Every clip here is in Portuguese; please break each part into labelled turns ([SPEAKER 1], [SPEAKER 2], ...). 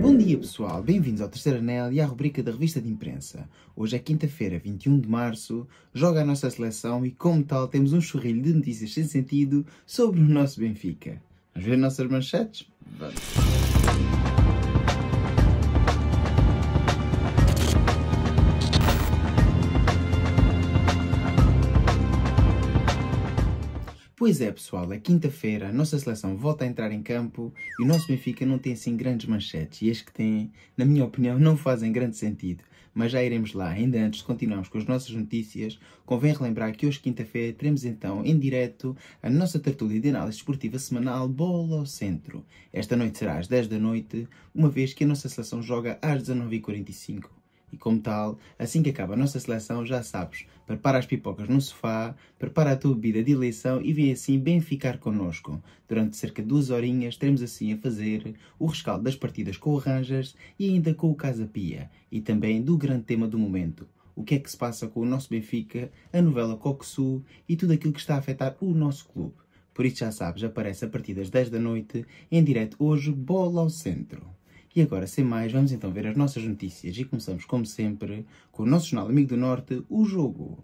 [SPEAKER 1] Bom dia, pessoal. Bem-vindos ao Terceiro Anel e à rubrica da revista de imprensa. Hoje é quinta-feira, 21 de março, joga a nossa seleção e, como tal, temos um chorrilho de notícias sem sentido sobre o nosso Benfica. Vamos ver nossas manchetes? Vamos! Pois é, pessoal, é quinta-feira, a nossa seleção volta a entrar em campo e o nosso Benfica não tem assim grandes manchetes. E as que têm, na minha opinião, não fazem grande sentido. Mas já iremos lá. Ainda antes de continuarmos com as nossas notícias, convém relembrar que hoje, quinta-feira, teremos então em direto a nossa tertúlia de análise esportiva semanal Bola ao Centro. Esta noite será às 10 da noite, uma vez que a nossa seleção joga às 19h45. E como tal, assim que acaba a nossa seleção, já sabes, prepara as pipocas no sofá, prepara a tua bebida de eleição e vem assim bem ficar connosco. Durante cerca de duas horinhas teremos assim a fazer o rescaldo das partidas com o Rangers e ainda com o Casa Pia, e também do grande tema do momento. O que é que se passa com o nosso Benfica, a novela Coxu e tudo aquilo que está a afetar o nosso clube. Por isso já sabes, aparece a partir das 10 da noite, em direto hoje, bola ao centro. E agora, sem mais, vamos então ver as nossas notícias e começamos, como sempre, com o nosso jornal Amigo do Norte, o jogo.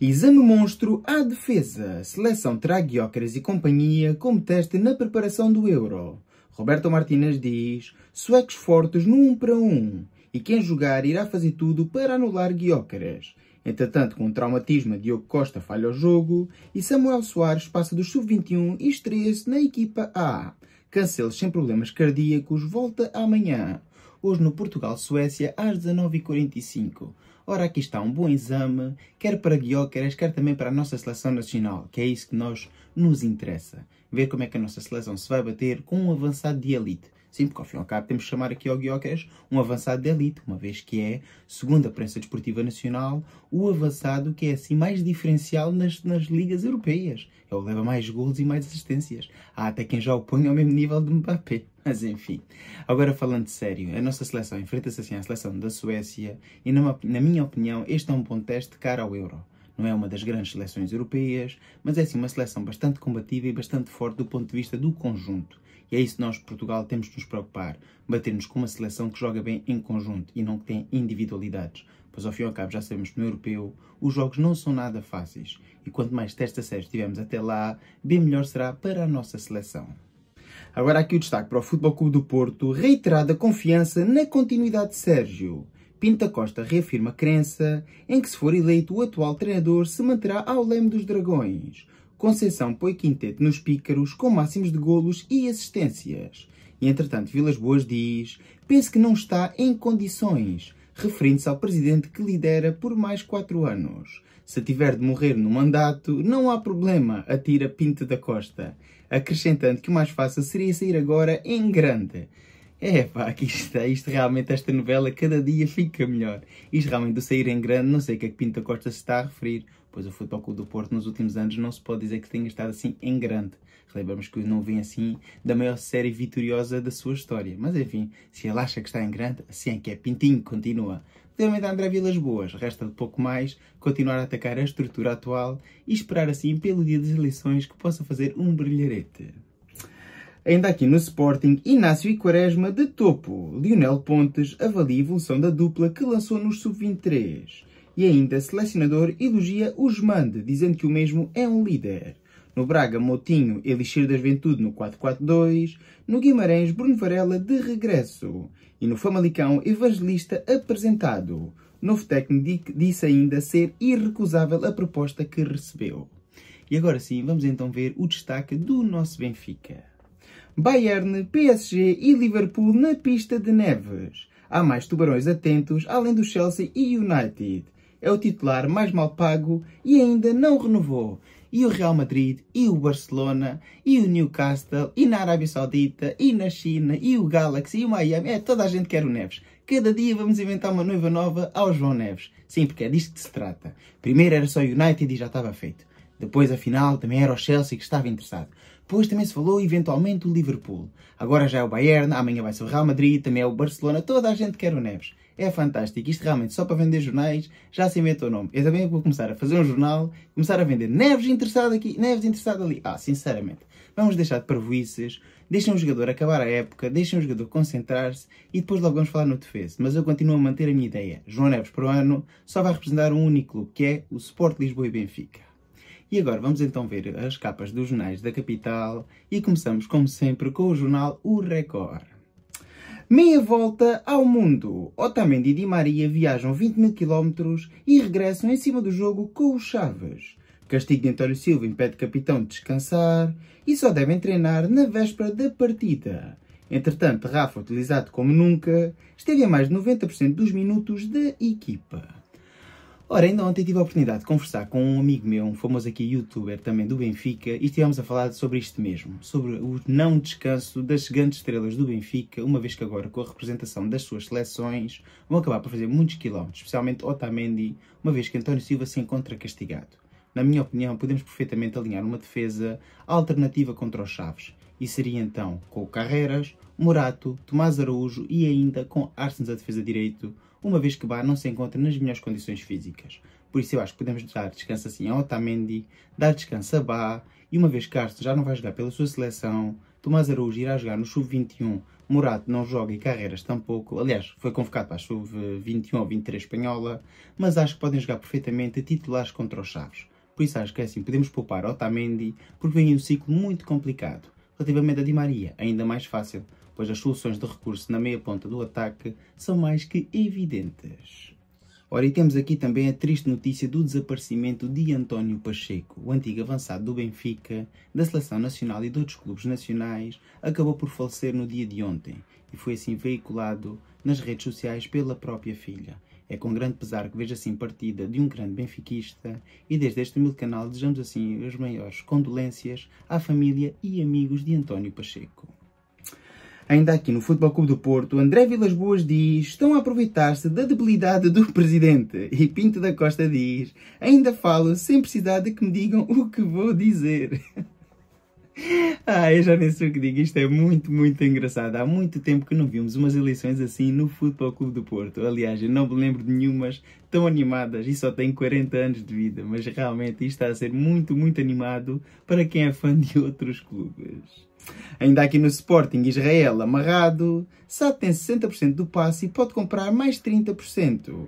[SPEAKER 1] Exame monstro à defesa. Seleção terá Guiócaras e companhia como teste na preparação do Euro. Roberto Martínez diz: suecos fortes no 1 para 1 e quem jogar irá fazer tudo para anular Guiócaras. Entretanto, com o traumatismo, Diogo Costa falha o jogo e Samuel Soares passa dos sub-21 e estreia-se na equipa A. Cancelos sem problemas cardíacos volta amanhã. Hoje no Portugal-Suécia, às 19h45. Ora, aqui está um bom exame, quer para Guióqueras, quer também para a nossa seleção nacional, que é isso que nós nos interessa. Ver como é que a nossa seleção se vai bater com um avançado de elite. Sim, porque ao fim e ao cabo temos que chamar aqui ao Guiocas um avançado de elite, uma vez que é, segundo a prensa desportiva nacional, o avançado que é assim mais diferencial nas, nas ligas europeias. Ele leva mais golos e mais assistências. Há até quem já o põe ao mesmo nível de Mbappé. Mas enfim, agora falando sério, a nossa seleção enfrenta-se assim à seleção da Suécia e, na minha opinião, este é um bom teste cara ao Euro não é uma das grandes seleções europeias, mas é sim uma seleção bastante combativa e bastante forte do ponto de vista do conjunto. E é isso que nós, Portugal, temos de nos preocupar: batermos com uma seleção que joga bem em conjunto e não que tem individualidades. Pois, ao fim e ao cabo, já sabemos que no europeu os jogos não são nada fáceis. E quanto mais testes sérios tivermos até lá, bem melhor será para a nossa seleção. Agora, aqui o destaque para o Futebol Clube do Porto: reiterada confiança na continuidade de Sérgio. Pinta Costa reafirma a crença em que, se for eleito, o atual treinador se manterá ao leme dos dragões. Conceição põe quinteto nos pícaros com máximos de golos e assistências. E, entretanto, Vilas Boas diz: penso que não está em condições, referindo-se ao presidente que lidera por mais quatro anos. Se tiver de morrer no mandato, não há problema, atira Pinto da Costa, acrescentando que o mais fácil seria sair agora em grande. É pá, que está isto realmente, esta novela, cada dia fica melhor. Isto realmente, do sair em grande, não sei o que é que Pinto Costa se está a referir, pois o Futebol Clube do Porto nos últimos anos não se pode dizer que tenha estado assim em grande. Lembramos que não vem assim da maior série vitoriosa da sua história. Mas enfim, se ele acha que está em grande, assim é que é. Pintinho continua. Relativamente a André Vilas Boas, resta de pouco mais continuar a atacar a estrutura atual e esperar assim pelo dia das eleições que possa fazer um brilharete. Ainda aqui no Sporting, Inácio e Quaresma de topo. Lionel Pontes avalia a evolução da dupla que lançou nos sub-23. E ainda selecionador elogia Usmande, dizendo que o mesmo é um líder. No Braga, Moutinho, Elixir da Juventude no 4-4-2. No Guimarães, Bruno Varela de regresso. E no Famalicão, Evangelista apresentado. Novo técnico disse ainda ser irrecusável a proposta que recebeu. E agora sim, vamos então ver o destaque do nosso Benfica. Bayern, PSG e Liverpool na pista de Neves. Há mais tubarões atentos, além do Chelsea e United. É o titular mais mal pago e ainda não renovou. E o Real Madrid, e o Barcelona, e o Newcastle, e na Arábia Saudita, e na China, e o Galaxy, e o Miami. É, toda a gente quer o Neves. Cada dia vamos inventar uma noiva nova ao João Neves. Sim, porque é disto que se trata. Primeiro era só o United e já estava feito. Depois, afinal, também era o Chelsea que estava interessado. Depois também se falou eventualmente o Liverpool. Agora já é o Bayern, amanhã vai ser o Real Madrid, também é o Barcelona, toda a gente quer o Neves. É fantástico. Isto realmente só para vender jornais já se inventou o nome. Eu também vou começar a fazer um jornal, começar a vender Neves interessado aqui, Neves interessado ali. Ah, sinceramente, vamos deixar de parvoices, deixem o jogador acabar a época, deixem o jogador concentrar-se e depois logo vamos falar no defesa. Mas eu continuo a manter a minha ideia. João Neves, por ano, só vai representar um único clube, que é o Sport Lisboa e Benfica. E agora vamos então ver as capas dos jornais da capital e começamos, como sempre, com o jornal O Record. Meia volta ao mundo! Otamendi e Di Maria viajam 20 mil quilómetros e regressam em cima do jogo com os Chaves. Castigo de António Silva impede capitão de descansar e só devem treinar na véspera da partida. Entretanto, Rafa, utilizado como nunca, esteve a mais de 90% dos minutos da equipa. Ora, ainda ontem tive a oportunidade de conversar com um amigo meu, um famoso aqui youtuber também do Benfica, e estivemos a falar sobre isto mesmo, sobre o não descanso das grandes estrelas do Benfica, uma vez que agora com a representação das suas seleções vão acabar por fazer muitos quilómetros, especialmente Otamendi, uma vez que António Silva se encontra castigado. Na minha opinião, podemos perfeitamente alinhar uma defesa alternativa contra os Chaves, e seria então com Carreras, Morato, Tomás Araújo e ainda com Arsens a defesa direito, uma vez que Bar não se encontra nas melhores condições físicas. Por isso eu acho que podemos dar descanso assim a Otamendi, dar descanso a Bá, e uma vez que Arsens já não vai jogar pela sua seleção, Tomás Araújo irá jogar no Sub-21, Morato não joga e Carreiras tampouco. Aliás, foi convocado para a Sub-21 ou 23 espanhola, mas acho que podem jogar perfeitamente titulares contra os Chaves. Por isso acho que é assim podemos poupar Otamendi, porque vem um ciclo muito complicado. Relativamente a Di Maria, ainda mais fácil, pois as soluções de recurso na meia ponta do ataque são mais que evidentes. Ora, e temos aqui também a triste notícia do desaparecimento de António Pacheco, o antigo avançado do Benfica, da Seleção Nacional e de outros clubes nacionais, acabou por falecer no dia de ontem e foi assim veiculado nas redes sociais pela própria filha. É com grande pesar que vejo assim partida de um grande benfiquista e desde este humilde canal desejamos assim as maiores condolências à família e amigos de António Pacheco. Ainda aqui no Futebol Clube do Porto, André Vilas Boas diz: estão a aproveitar-se da debilidade do presidente. E Pinto da Costa diz: ainda falo sem precisar de que me digam o que vou dizer. ah, eu já nem sei o que digo, isto é muito, muito engraçado. Há muito tempo que não vimos umas eleições assim no Futebol Clube do Porto. Aliás, eu não me lembro de nenhumas tão animadas e só tenho 40 anos de vida, mas realmente isto está a ser muito, muito animado para quem é fã de outros clubes. Ainda aqui no Sporting Israel amarrado, Sá tem 60% do passe e pode comprar mais 30%.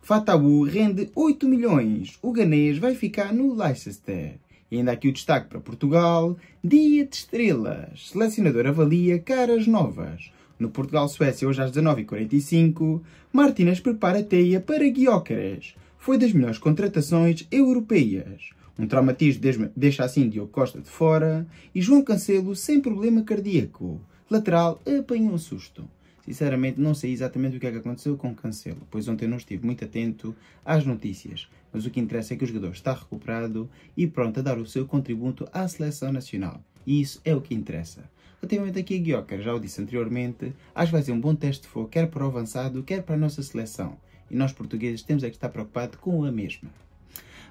[SPEAKER 1] Fatabu rende 8 milhões. O ganês vai ficar no Leicester. E ainda aqui o destaque para Portugal. Dia de estrelas. Selecionador avalia caras novas. No Portugal-Suécia, hoje às 19h45, Martínez prepara teia para Guiócares. Foi das melhores contratações europeias. Um traumatismo deixa assim Diogo Costa de fora e João Cancelo sem problema cardíaco. Lateral apanhou um susto. Sinceramente, não sei exatamente o que é que aconteceu com Cancelo, pois ontem não estive muito atento às notícias, mas o que interessa é que o jogador está recuperado e pronto a dar o seu contributo à seleção nacional. E isso é o que interessa. Relativamente aqui a Guioca, já o disse anteriormente, acho que vai ser um bom teste de fogo, quer para o avançado, quer para a nossa seleção. E nós portugueses temos é que estar preocupados com a mesma.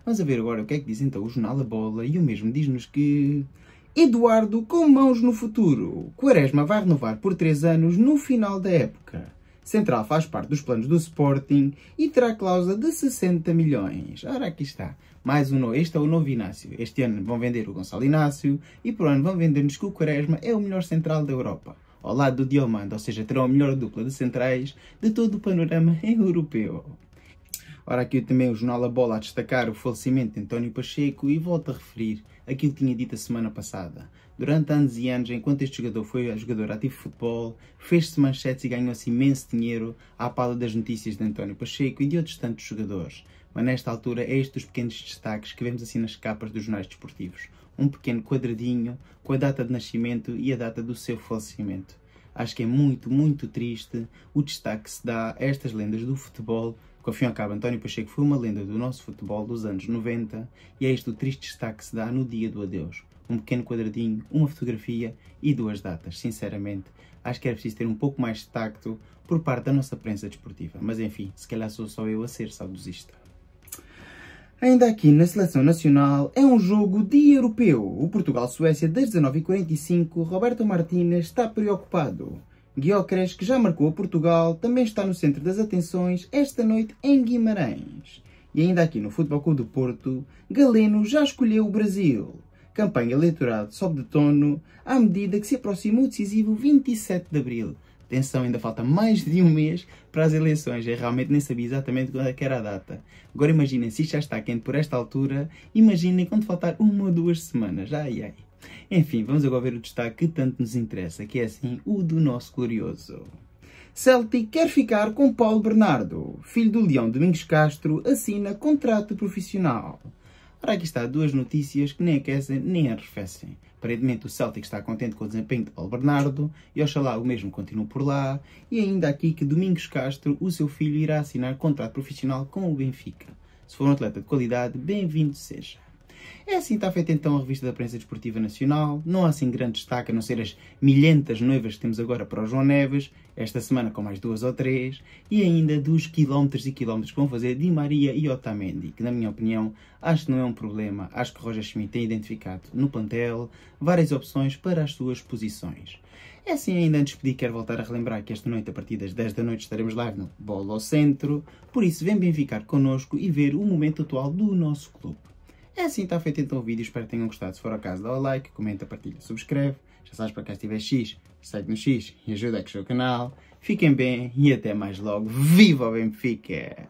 [SPEAKER 1] Vamos a ver agora o que é que diz então o jornal A Bola e o mesmo diz-nos que Eduardo com mãos no futuro. Quaresma vai renovar por 3 anos no final da época. Central faz parte dos planos do Sporting e terá cláusula de 60 milhões. Ora, aqui está. Mais um novo. Este é o novo Inácio. Este ano vão vender o Gonçalo Inácio e por ano vão vender-nos que o Quaresma é o melhor central da Europa. Ao lado do Diomando, ou seja, terão a melhor dupla de centrais de todo o panorama europeu. Ora, aqui também o jornal A Bola a destacar o falecimento de António Pacheco e volta a referir aquilo que tinha dito a semana passada. Durante anos e anos, enquanto este jogador foi jogador ativo de futebol, fez-se manchetes e ganhou-se imenso dinheiro à pala das notícias de António Pacheco e de outros tantos jogadores. Mas nesta altura é este dos pequenos destaques que vemos assim nas capas dos jornais desportivos. Um pequeno quadradinho com a data de nascimento e a data do seu falecimento. Acho que é muito, muito triste o destaque que se dá a estas lendas do futebol porque ao fim e ao cabo, António Pacheco foi uma lenda do nosso futebol dos anos 90 e é este o triste destaque que se dá no dia do adeus. Um pequeno quadradinho, uma fotografia e duas datas. Sinceramente, acho que era preciso ter um pouco mais de tacto por parte da nossa prensa desportiva. Mas enfim, se calhar sou só eu a ser saudosista. Ainda aqui na seleção nacional, é um jogo de europeu. O Portugal-Suécia das 19h45, Roberto Martínez está preocupado. Guiocres, que já marcou a Portugal, também está no centro das atenções esta noite em Guimarães. E ainda aqui no Futebol Clube do Porto, Galeno já escolheu o Brasil. Campanha eleitoral sobe de tono à medida que se aproxima o decisivo 27 de Abril. Atenção, ainda falta mais de um mês para as eleições. Eu realmente nem sabia exatamente quando é era a data. Agora imaginem, se já está quente por esta altura, imaginem quando faltar uma ou duas semanas. Ai, ai. Enfim, vamos agora ver o destaque que tanto nos interessa, que é assim o do nosso glorioso. Celtic quer ficar com Paulo Bernardo. Filho do Leão Domingos Castro assina contrato profissional. Ora, aqui está duas notícias que nem aquecem nem arrefecem. Aparentemente o Celtic está contente com o desempenho de Paulo Bernardo e oxalá o mesmo continua por lá. E ainda aqui que Domingos Castro, o seu filho, irá assinar contrato profissional com o Benfica. Se for um atleta de qualidade, bem-vindo seja. É assim que está feita então a revista da Prensa Desportiva Nacional. Não há assim grande destaque a não ser as milhentas noivas que temos agora para o João Neves, esta semana com mais duas ou três, e ainda dos quilómetros e quilómetros que vão fazer Di Maria e Otamendi, que na minha opinião acho que não é um problema. Acho que Roger Schmidt tem identificado no plantel várias opções para as suas posições. É assim ainda antes de pedir, quero voltar a relembrar que esta noite, a partir das 10 da noite, estaremos live no Bola ao Centro. Por isso, vem bem ficar connosco e ver o momento atual do nosso clube. É assim está feito então o vídeo, espero que tenham gostado. Se for acaso, dá o like, comenta, partilha, subscreve. Já sabes para cá se tiver X, segue-nos X e ajuda a crescer o canal. Fiquem bem e até mais logo. Viva o Benfica!